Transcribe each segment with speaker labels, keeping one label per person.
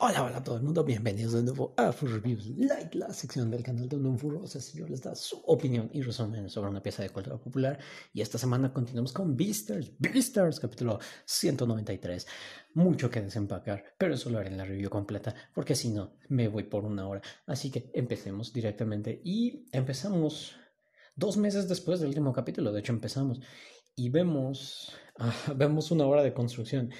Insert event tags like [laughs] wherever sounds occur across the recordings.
Speaker 1: Hola, hola a todo el mundo, bienvenidos de nuevo a Fur Reviews like la sección del canal donde un furroso señor les da su opinión y resumen sobre una pieza de cultura popular. Y esta semana continuamos con Beastars, Beastars, capítulo 193. Mucho que desempacar, pero eso lo haré en la review completa, porque si no, me voy por una hora. Así que empecemos directamente y empezamos dos meses después del último capítulo, de hecho empezamos, y vemos, ah, [laughs] vemos una hora de construcción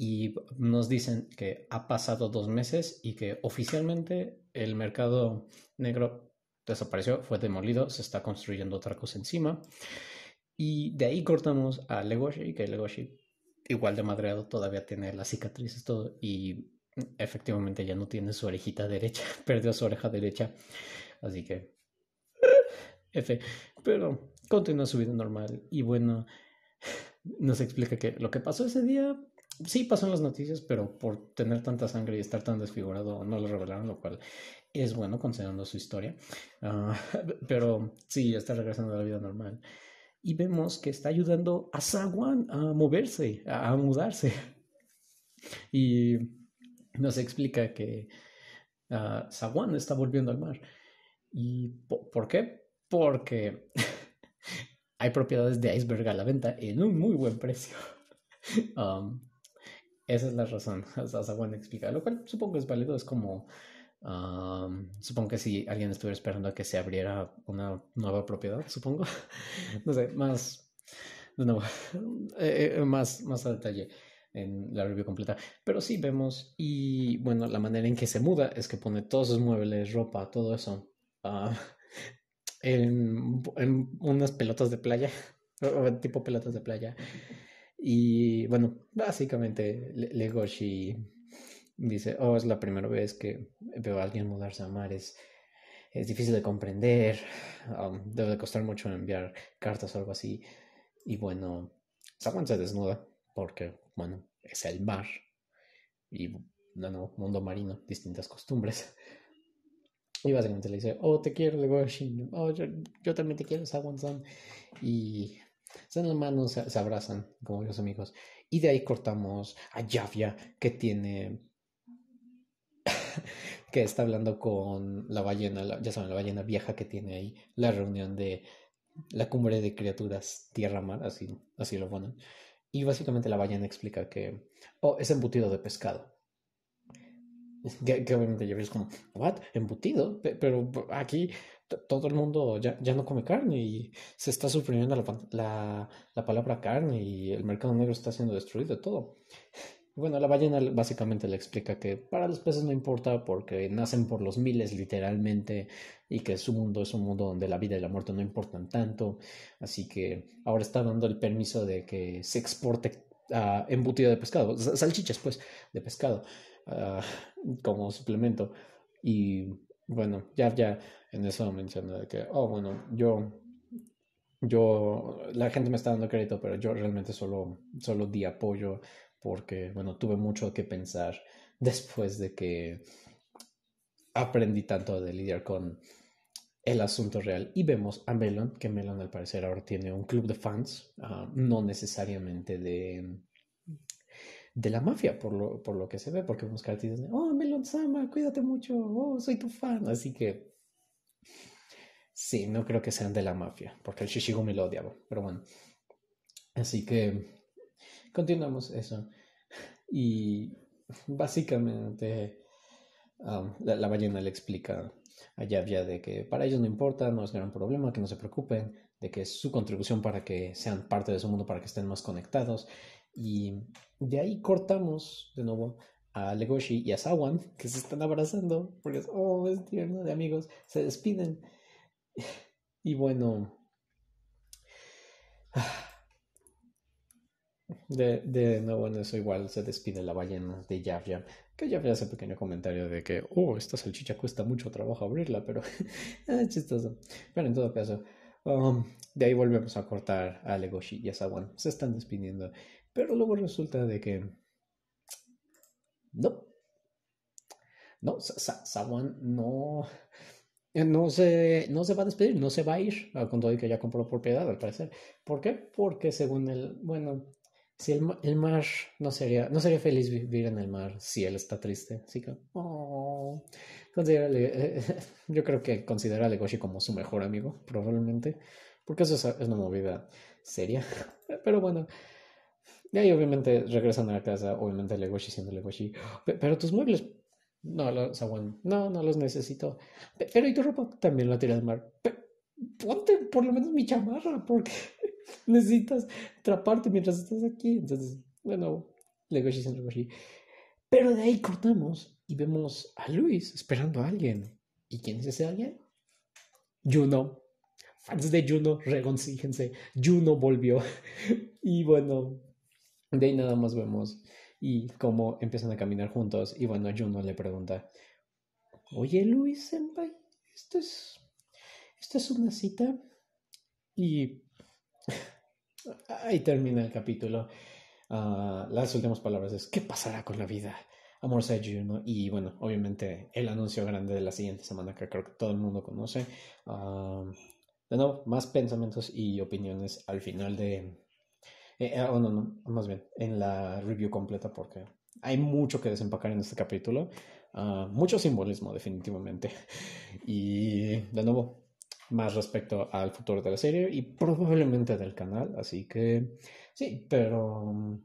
Speaker 1: y nos dicen que ha pasado dos meses y que oficialmente el mercado negro desapareció, fue demolido, se está construyendo otra cosa encima. Y de ahí cortamos a Legoshi, que Legoshi igual de madreado todavía tiene las cicatrices todo y efectivamente ya no tiene su orejita derecha, [laughs] perdió su oreja derecha. Así que [laughs] F, pero continúa su vida normal y bueno, [laughs] nos explica que lo que pasó ese día sí pasan las noticias, pero por tener tanta sangre y estar tan desfigurado no lo revelaron, lo cual es bueno considerando su historia. Ah, [laughs] pero sí, está regresando a la vida normal. Y vemos que está ayudando a Saguan a moverse, a, mudarse. [laughs] Y nos explica que uh, está volviendo al mar. ¿Y por qué? Porque [laughs] hay propiedades de iceberg a la venta en un muy buen precio. Um, esa es la razón. [laughs] sea, bueno explica, lo cual supongo que es válido. Es como, supongo que si alguien estuviera esperando a que se abriera una nueva propiedad, supongo. [laughs] No sé, más, [laughs] eh, eh, más, más a detalle en la review completa. Pero sí vemos, y bueno, la manera en que se muda es que pone todos sus muebles, ropa, todo eso, ah, en, en, unas pelotas de playa, tipo pelotas de playa, y bueno, básicamente Legoshi dice, oh, es la primera vez que veo a alguien mudarse a mar, Es difícil de comprender, um, debe de costar mucho enviar cartas o algo así. Y bueno, Sawan se desnuda porque, bueno, es el mar. Y, no no mundo marino, distintas costumbres. Y básicamente le dice, oh, te quiero, Legoshi. Oh, yo, también te quiero, sawan Y se manos, se, abrazan como los amigos. Y de ahí cortamos a Yavia que tiene. [laughs] que está hablando con la ballena, ya saben, la ballena vieja que tiene ahí, la reunión de la cumbre de criaturas tierra-mar, así, así lo ponen. Y básicamente la ballena explica que, oh, es embutido de pescado. Que, obviamente yo es como, ¿what? ¿Embutido? Pero aquí todo el mundo ya, ya, no come carne y se está suprimiendo la, palabra carne y el mercado negro está siendo destruido, todo. [laughs] Bueno, la ballena básicamente le explica que para los peces no importa porque nacen por los miles literalmente y que su mundo es un mundo donde la vida y la muerte no importan tanto. Así que ahora está dando el permiso de que se exporte uh, embutido de pescado, salchichas pues de pescado ah, [laughs] como suplemento. Y bueno, ya, ya, en eso menciona de que, oh, bueno, yo, yo, la gente me está dando crédito, pero yo realmente solo, solo di apoyo porque, bueno, tuve mucho que pensar después de que aprendí tanto de lidiar con el asunto real. Y vemos a Melon, que Melon al parecer ahora tiene un club de fans, ah, no necesariamente de, de la mafia, por lo, por lo que se ve, porque vemos dice, oh, Melon Sama, cuídate mucho, oh, soy tu fan. Así que Sí, no creo que sean de la mafia, porque el Shishigumi lo odiaba, pero bueno. Así que continuamos eso. Y básicamente um, la, ballena le explica a Yabia de que para ellos no importa, no es gran problema, que no se preocupen, de que es su contribución para que sean parte de su mundo, para que estén más conectados. Y de ahí cortamos de nuevo a Legoshi y a Sawan, que se están abrazando, porque oh, es tierno de amigos, se despiden. Y bueno, de, de nuevo en eso igual se despide la ballena de Yavya. que ya ese pequeño comentario de que, oh, esta salchicha cuesta mucho trabajo abrirla, pero [laughs] ah, chistoso. Pero en todo caso, um, de ahí volvemos a cortar a Legoshi y a Sawan. Se están despidiendo, pero luego resulta de que... No. No, Sawan no... Eh, no se, no se va a despedir, no se va a ir, todo y que ya compró propiedad, al parecer. ¿Por qué? Porque según el, bueno, si el, mar no sería, no sería feliz vivir en el mar si él está triste. Así que, oh. eh, eh, yo creo que considera a Legoshi como su mejor amigo, probablemente, porque eso es, una movida seria. [laughs] Pero bueno, y ahí obviamente regresan a la casa, obviamente Legoshi siendo Legoshi. Pero tus muebles no, los aguanto. No, no los necesito. Pero y tu ropa también la tiras al mar. ponte por lo menos mi chamarra, porque [laughs] necesitas atraparte mientras estás aquí. Entonces, bueno, Pero de ahí cortamos y vemos a Luis esperando a alguien. ¿Y quién es ese alguien? Juno. Fans de Juno, regocíjense. Juno volvió. [laughs] y bueno, de ahí nada más vemos y cómo empiezan a caminar juntos. Y bueno, Juno le pregunta, oye Luis Senpai, esto es, esto es una cita. Y [laughs] ahí termina el capítulo. Ah, las últimas palabras es, ¿qué pasará con la vida? Amor Juno. Y bueno, obviamente el anuncio grande de la siguiente semana que creo que todo el mundo conoce. Ah, de nuevo, más pensamientos y opiniones al final de, eh, eh, no, más bien, en la review completa porque hay mucho que desempacar en este capítulo, ah, mucho simbolismo definitivamente. [laughs] Y de nuevo, más respecto al futuro de la serie y probablemente del canal, así que sí, pero...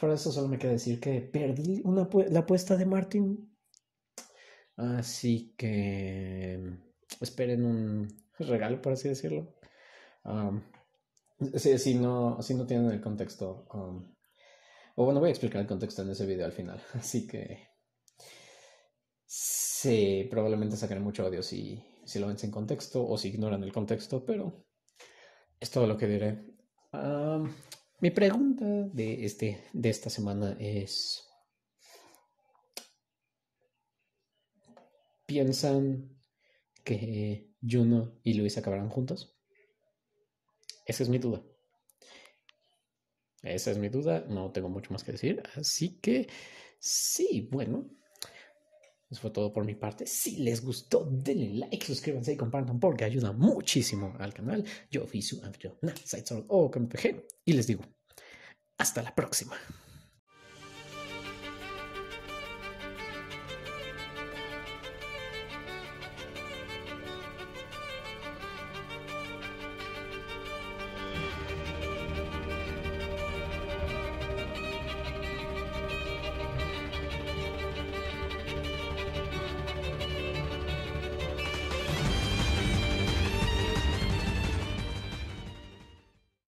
Speaker 1: Por ah, eso solo me queda decir que perdí una la apuesta de Martin. Así que esperen un regalo, por así decirlo. Ah, si no, si no tienen el contexto. Um, o bueno, voy a explicar el contexto en ese video al final. [laughs] Así que. Sí, probablemente sacaré mucho odio si, lo ven sin contexto o si ignoran el contexto, pero es todo lo que diré. Um, mi pregunta de, este, de esta semana es. ¿Piensan que Juno y Luis acabarán juntos? Esa es mi duda. Esa es mi duda, no tengo mucho más que decir. Así que sí, bueno. Eso fue todo por mi parte. Si les gustó, denle like, suscríbanse y compartan porque ayuda muchísimo al canal. Yo fui su anfitrión, o KMPG, y les digo, hasta la próxima.